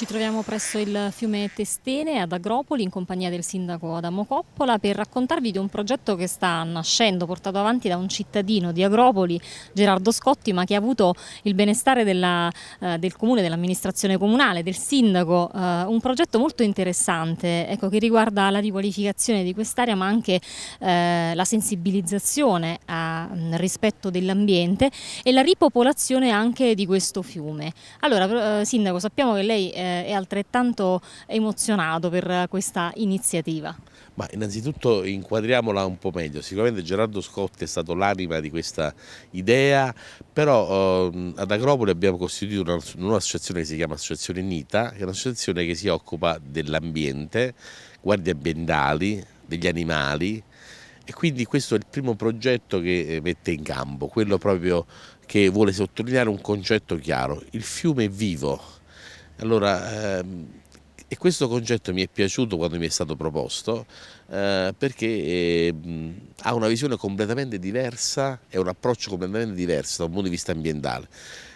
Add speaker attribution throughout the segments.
Speaker 1: Ci troviamo presso il fiume Testene ad Agropoli in compagnia del sindaco Adamo Coppola per raccontarvi di un progetto che sta nascendo, portato avanti da un cittadino di Agropoli, Gerardo Scotti, ma che ha avuto il benestare della, eh, del comune, dell'amministrazione comunale, del sindaco, eh, un progetto molto interessante ecco, che riguarda la riqualificazione di quest'area ma anche eh, la sensibilizzazione a, mh, mm, rispetto dell'ambiente e la ripopolazione anche di questo fiume. Allora, eh, sindaco, sappiamo che lei eh, eh, è altrettanto emozionato per questa iniziativa?
Speaker 2: Ma innanzitutto inquadriamola un po' meglio, sicuramente Gerardo Scotti è stato l'anima di questa idea, però eh, ad Agropoli abbiamo costituito un'associazione che si chiama Associazione Nita, che è un'associazione che si occupa dell'ambiente, guardie ambientali, degli animali e quindi questo è il primo progetto che eh, mette in campo, quello proprio che vuole sottolineare un concetto chiaro, il fiume è vivo, allora, ehm, e questo concetto mi è piaciuto quando mi è stato proposto eh, perché eh, ha una visione completamente diversa e un approccio completamente diverso da un punto di vista ambientale.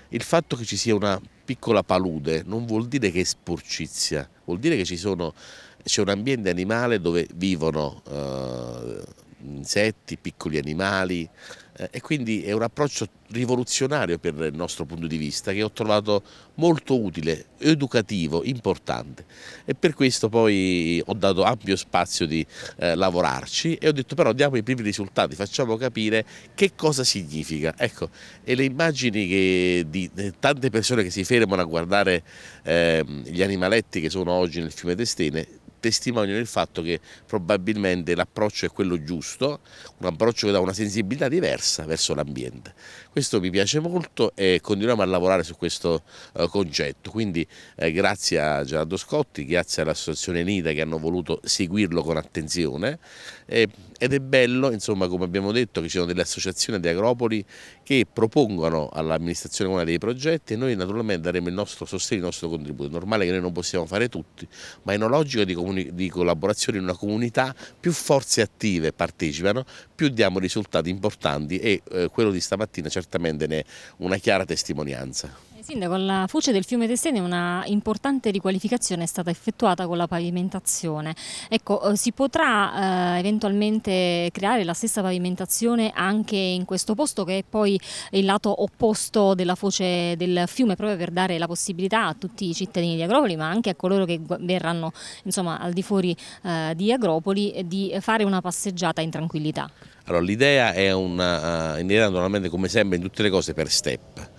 Speaker 2: Il fatto che ci sia una piccola palude non vuol dire che è sporcizia, vuol dire che c'è un ambiente animale dove vivono eh, insetti, piccoli animali, eh, e quindi è un approccio rivoluzionario per il nostro punto di vista che ho trovato molto utile, educativo, importante e per questo poi ho dato ampio spazio di eh, lavorarci e ho detto però diamo i primi risultati, facciamo capire che cosa significa. Ecco, e le immagini che, di eh, tante persone che si fermano a guardare eh, gli animaletti che sono oggi nel fiume Destene testimoniano il fatto che probabilmente l'approccio è quello giusto, un approccio che dà una sensibilità diversa verso l'ambiente. Questo mi piace molto e continuiamo a lavorare su questo eh, concetto, quindi eh, grazie a Gerardo Scotti, grazie all'associazione NIDA che hanno voluto seguirlo con attenzione eh, ed è bello, insomma, come abbiamo detto, che ci sono delle associazioni di agropoli che propongono all'amministrazione comunale dei progetti e noi naturalmente daremo il nostro sostegno, il nostro contributo. È normale che noi non possiamo fare tutti, ma è una logica di, di collaborazione in una comunità, più forze attive partecipano, più diamo risultati importanti e eh, quello di stamattina certamente ne è una chiara testimonianza.
Speaker 1: Sindaco, alla foce del fiume Tessene una importante riqualificazione è stata effettuata con la pavimentazione. Ecco, eh, si potrà eh, eventualmente creare la stessa pavimentazione anche in questo posto che è poi il lato opposto della foce del fiume proprio per dare la possibilità a tutti i cittadini di Agropoli ma anche a coloro che verranno insomma, al di fuori eh, di Agropoli eh, di fare una passeggiata in tranquillità.
Speaker 2: Allora, l'idea è una, uh, naturalmente come sempre in tutte le cose per step.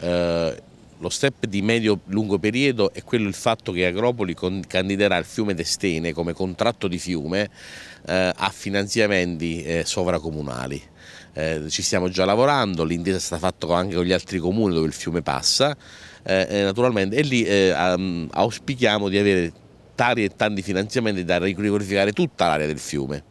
Speaker 2: Uh, lo step di medio-lungo periodo è quello il fatto che Agropoli candiderà il fiume Destene come contratto di fiume eh, a finanziamenti eh, sovracomunali. Eh, ci stiamo già lavorando, l'intesa è stata fatta anche con gli altri comuni dove il fiume passa eh, eh, naturalmente e lì eh, auspichiamo di avere ettari e ettari finanziamenti da riqualificare tutta l'area del fiume.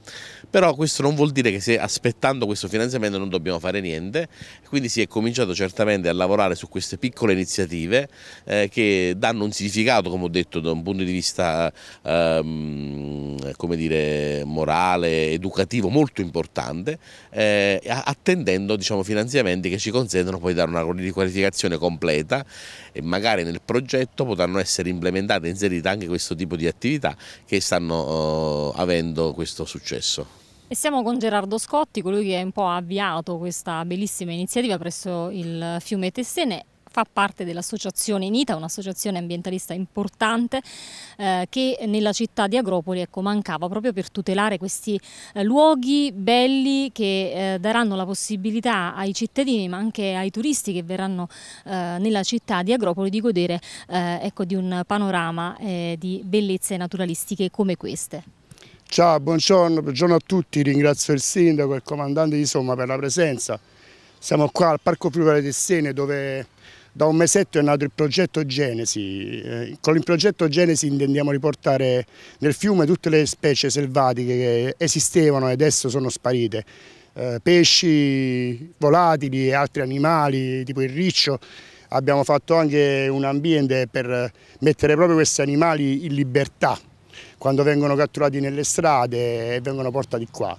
Speaker 2: Però questo non vuol dire che se aspettando questo finanziamento non dobbiamo fare niente, quindi si è cominciato certamente a lavorare su queste piccole iniziative eh, che danno un significato, come ho detto, da un punto di vista ehm, dire, morale, educativo molto importante, eh, attendendo diciamo, finanziamenti che ci consentono poi di dare una riqualificazione completa e magari nel progetto potranno essere implementate e inserite anche questo tipo di attività che stanno eh, avendo questo successo.
Speaker 1: E siamo con Gerardo Scotti, colui che un po' ha avviato questa bellissima iniziativa presso il fiume Tessene fa parte dell'associazione INITA, un'associazione ambientalista importante eh, che nella città di Agropoli ecco, mancava proprio per tutelare questi eh, luoghi belli che eh, daranno la possibilità ai cittadini ma anche ai turisti che verranno eh, nella città di Agropoli di godere eh, ecco, di un panorama eh, di bellezze naturalistiche come queste.
Speaker 3: Ciao, buongiorno, buongiorno a tutti, ringrazio il sindaco e il comandante di Somma per la presenza. Siamo qua al Parco Pluviale Sene dove da un mesetto è nato il progetto Genesi, eh, con il progetto Genesi intendiamo riportare nel fiume tutte le specie selvatiche che esistevano e adesso sono sparite, eh, pesci volatili e altri animali tipo il riccio, abbiamo fatto anche un ambiente per mettere proprio questi animali in libertà quando vengono catturati nelle strade e vengono portati qua.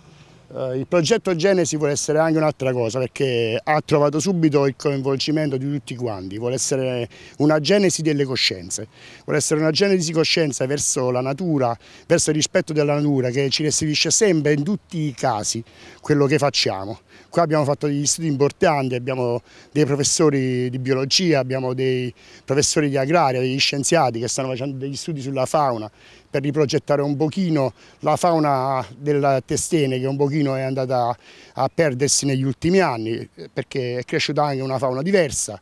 Speaker 3: Eh, il progetto Genesi vuole essere anche un'altra cosa perché ha trovato subito il coinvolgimento di tutti quanti, vuole essere una genesi delle coscienze, vuole essere una genesi di coscienza verso la natura, verso il rispetto della natura che ci restituisce sempre in tutti i casi quello che facciamo. Qua abbiamo fatto degli studi importanti, abbiamo dei professori di biologia, abbiamo dei professori di agraria, degli scienziati che stanno facendo degli studi sulla fauna per riprogettare un pochino la fauna della Testene che un pochino è andata a perdersi negli ultimi anni perché è cresciuta anche una fauna diversa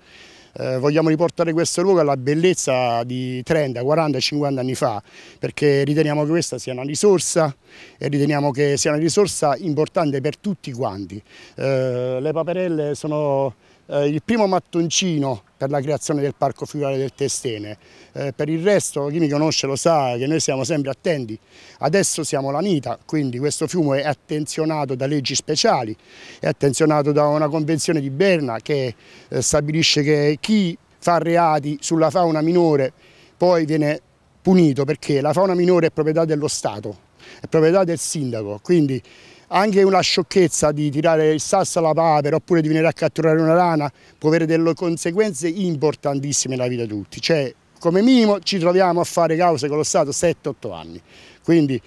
Speaker 3: eh, vogliamo riportare questo luogo alla bellezza di 30, 40, 50 anni fa, perché riteniamo che questa sia una risorsa e riteniamo che sia una risorsa importante per tutti quanti. Eh, le paperelle sono eh, il primo mattoncino per la creazione del parco figurale del Testene. Eh, per il resto chi mi conosce lo sa che noi siamo sempre attenti. Adesso siamo la Nita, quindi questo fiume è attenzionato da leggi speciali, è attenzionato da una convenzione di Berna che eh, stabilisce che chi fa reati sulla fauna minore poi viene punito perché la fauna minore è proprietà dello Stato, è proprietà del sindaco, quindi anche una sciocchezza di tirare il sasso alla papera oppure di venire a catturare una rana può avere delle conseguenze importantissime nella vita di tutti. Cioè, come minimo ci troviamo a fare cause con lo Stato 7-8 anni. Quindi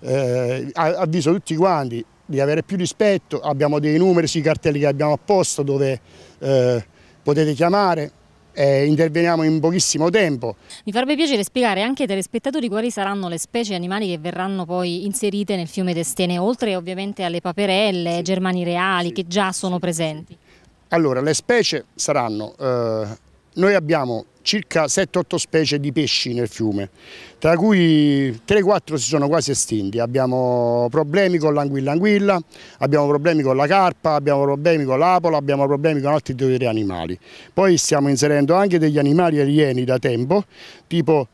Speaker 3: eh, avviso tutti quanti di avere più rispetto, abbiamo dei numeri sui cartelli che abbiamo apposto dove eh, potete chiamare, eh, interveniamo in pochissimo tempo.
Speaker 1: Mi farebbe piacere spiegare anche ai telespettatori quali saranno le specie animali che verranno poi inserite nel fiume d'Estene, oltre ovviamente alle paperelle, sì. germani reali sì. che già sono presenti.
Speaker 3: Allora, le specie saranno, eh, noi abbiamo circa 7-8 specie di pesci nel fiume, tra cui 3-4 si sono quasi estinti. Abbiamo problemi con l'anguilla-anguilla, abbiamo problemi con la carpa, abbiamo problemi con l'apola, abbiamo problemi con altri due o animali. Poi stiamo inserendo anche degli animali alieni da tempo, tipo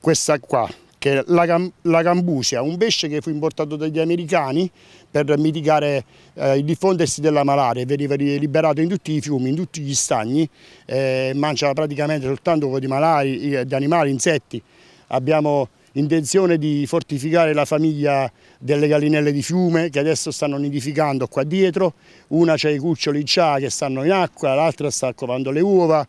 Speaker 3: questa qua, che è la, la gambusia, un pesce che fu importato dagli americani per mitigare eh, il diffondersi della malaria, veniva liberato in tutti i fiumi, in tutti gli stagni, eh, mangia praticamente soltanto di, malari, di animali, insetti. Abbiamo intenzione di fortificare la famiglia delle gallinelle di fiume che adesso stanno nidificando qua dietro, una c'è i cuccioli già che stanno in acqua, l'altra sta covando le uova,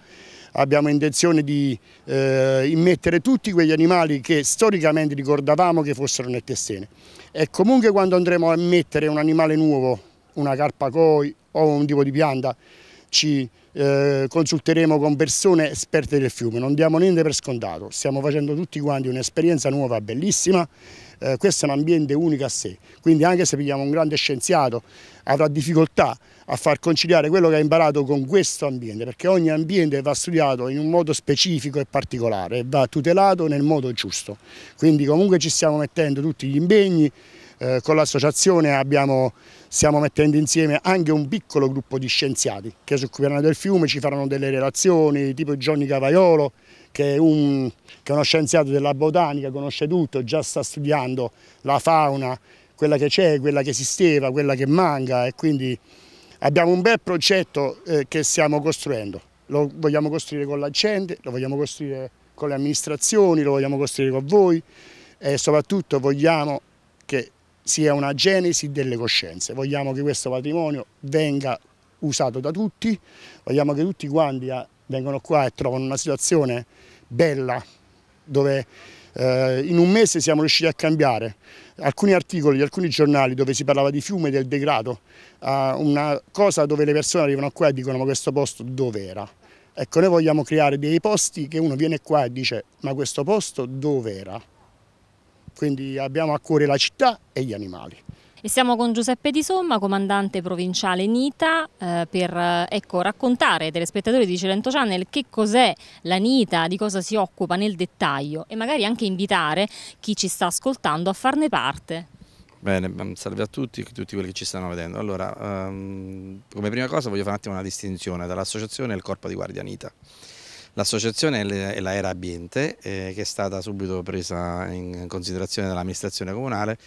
Speaker 3: abbiamo intenzione di eh, immettere tutti quegli animali che storicamente ricordavamo che fossero nel tessene. E comunque quando andremo a mettere un animale nuovo, una carpa coi o un tipo di pianta, ci eh, consulteremo con persone esperte del fiume, non diamo niente per scontato, stiamo facendo tutti quanti un'esperienza nuova, bellissima, eh, questo è un ambiente unico a sé, quindi anche se pigliamo un grande scienziato avrà difficoltà a far conciliare quello che ha imparato con questo ambiente, perché ogni ambiente va studiato in un modo specifico e particolare, va tutelato nel modo giusto. Quindi comunque ci stiamo mettendo tutti gli impegni, eh, con l'associazione stiamo mettendo insieme anche un piccolo gruppo di scienziati che si occuperanno del Fiume ci faranno delle relazioni, tipo Johnny Cavaiolo, che è, un, che è uno scienziato della botanica, conosce tutto, già sta studiando la fauna, quella che c'è, quella che esisteva, quella che manca e quindi Abbiamo un bel progetto eh, che stiamo costruendo, lo vogliamo costruire con la gente, lo vogliamo costruire con le amministrazioni, lo vogliamo costruire con voi e soprattutto vogliamo che sia una genesi delle coscienze, vogliamo che questo patrimonio venga usato da tutti, vogliamo che tutti quanti eh, vengano qua e trovano una situazione bella dove eh, in un mese siamo riusciti a cambiare alcuni articoli di alcuni giornali dove si parlava di fiume, del degrado, eh, una cosa dove le persone arrivano qua e dicono ma questo posto dove era? Ecco, noi vogliamo creare dei posti che uno viene qua e dice ma questo posto dove era? Quindi abbiamo a cuore la città e gli animali.
Speaker 1: E siamo con Giuseppe Di Somma, comandante provinciale NITA, eh, per eh, ecco, raccontare ai telespettatori di Cilento Channel che cos'è la NITA, di cosa si occupa nel dettaglio e magari anche invitare chi ci sta ascoltando a farne parte.
Speaker 4: Bene, mm, salve a tutti, a tutti quelli che ci stanno vedendo. Allora, um, come prima cosa voglio fare un attimo una distinzione tra l'associazione e il corpo di guardia NITA. L'associazione è l'Aera Ambiente eh, che è stata subito presa in considerazione dall'amministrazione comunale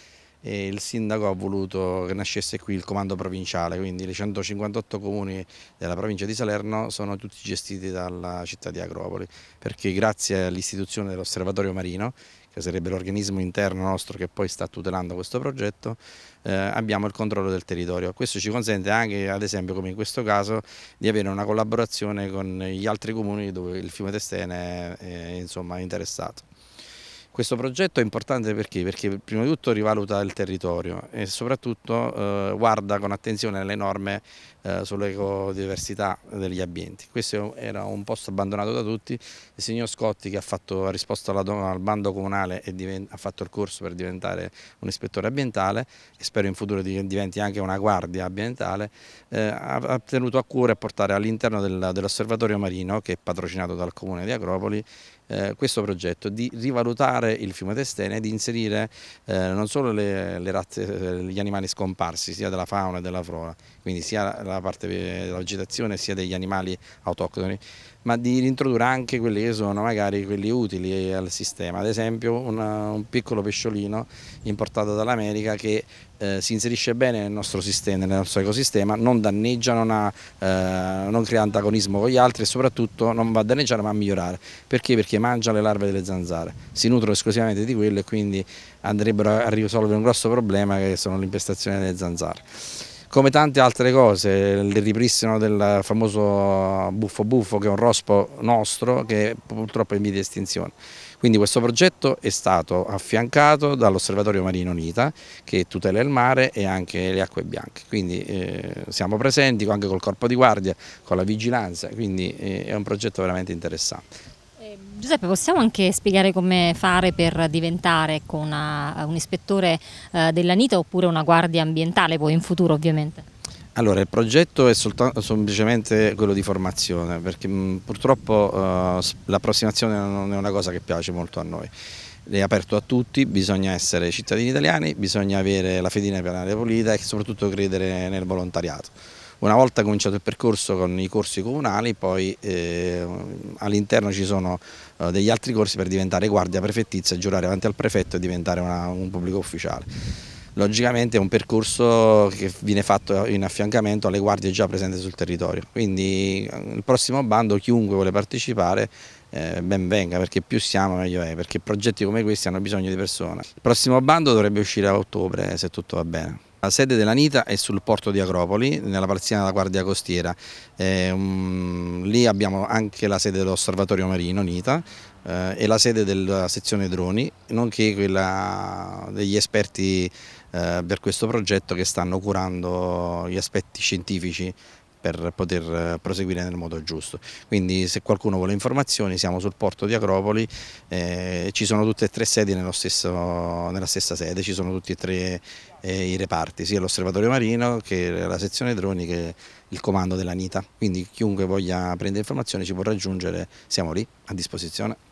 Speaker 4: e il sindaco ha voluto che nascesse qui il comando provinciale, quindi i 158 comuni della provincia di Salerno sono tutti gestiti dalla città di Agropoli, perché grazie all'istituzione dell'osservatorio marino che sarebbe l'organismo interno nostro che poi sta tutelando questo progetto, eh, abbiamo il controllo del territorio. Questo ci consente anche, ad esempio come in questo caso, di avere una collaborazione con gli altri comuni dove il fiume Testene è, è insomma, interessato. Questo progetto è importante perché? Perché prima di tutto rivaluta il territorio e soprattutto eh, guarda con attenzione le norme eh, sull'ecodiversità degli ambienti. Questo era un posto abbandonato da tutti, il signor Scotti che ha, fatto, ha risposto alla, al bando comunale e ha fatto il corso per diventare un ispettore ambientale e spero in futuro diventi anche una guardia ambientale, eh, ha tenuto a cuore a portare all'interno dell'osservatorio marino che è patrocinato dal comune di Acropoli eh, questo progetto di rivalutare rilassare il fiume Testene e di inserire eh, non solo le, le razze, eh, gli animali scomparsi, sia della fauna e della flora, quindi sia la parte eh, della vegetazione sia degli animali autoctoni, ma di rintrodurre anche quelli che sono magari quelli utili al sistema, ad esempio una, un piccolo pesciolino importato dall'America che eh, si inserisce bene nel nostro sistema, nel nostro ecosistema, non danneggia, non, ha, eh, non, crea antagonismo con gli altri e soprattutto non va a danneggiare ma a migliorare. Perché? Perché mangia le larve delle zanzare, si nutrono esclusivamente di quello e quindi andrebbero a risolvere un grosso problema che sono l'impestazione delle zanzare come tante altre cose, il ripristino del famoso buffo buffo che è un rospo nostro che purtroppo è in via di estinzione. Quindi questo progetto è stato affiancato dall'Osservatorio Marino Unita che tutela il mare e anche le acque bianche, quindi eh, siamo presenti anche col corpo di guardia, con la vigilanza, quindi eh, è un progetto veramente interessante.
Speaker 1: Eh, Giuseppe, possiamo anche spiegare come fare per diventare ecco, una, un ispettore eh, NITA oppure una guardia ambientale poi in futuro ovviamente?
Speaker 4: Allora, il progetto è soltanto, semplicemente quello di formazione, perché mh, purtroppo uh, l'approssimazione non è una cosa che piace molto a noi. È aperto a tutti, bisogna essere cittadini italiani, bisogna avere la fedina per un'area pulita e soprattutto credere nel volontariato. Una volta cominciato il percorso con i corsi comunali, poi eh, all'interno ci sono eh, degli altri corsi per diventare guardia prefettizia, giurare avanti al prefetto e diventare una, un pubblico ufficiale logicamente è un percorso che viene fatto in affiancamento alle guardie già presenti sul territorio, quindi eh, il prossimo bando chiunque vuole partecipare eh, ben venga perché più siamo meglio è, perché progetti come questi hanno bisogno di persone. Il prossimo bando dovrebbe uscire a ottobre se tutto va bene. La sede della NITA è sul porto di Acropoli, nella palazzina della Guardia Costiera. Eh, um, lì abbiamo anche la sede dell'Osservatorio Marino NITA eh, e la sede della sezione droni, nonché quella degli esperti eh, per questo progetto che stanno curando gli aspetti scientifici per poter eh, proseguire nel modo giusto. Quindi se qualcuno vuole informazioni siamo sul porto di Acropoli, eh, ci sono tutte e tre sedi nello stesso, nella stessa sede, ci sono tutti e tre eh, i reparti, sia l'osservatorio marino che la sezione droni che il comando della NITA. Quindi chiunque voglia prendere informazioni ci può raggiungere,
Speaker 1: siamo lì a disposizione.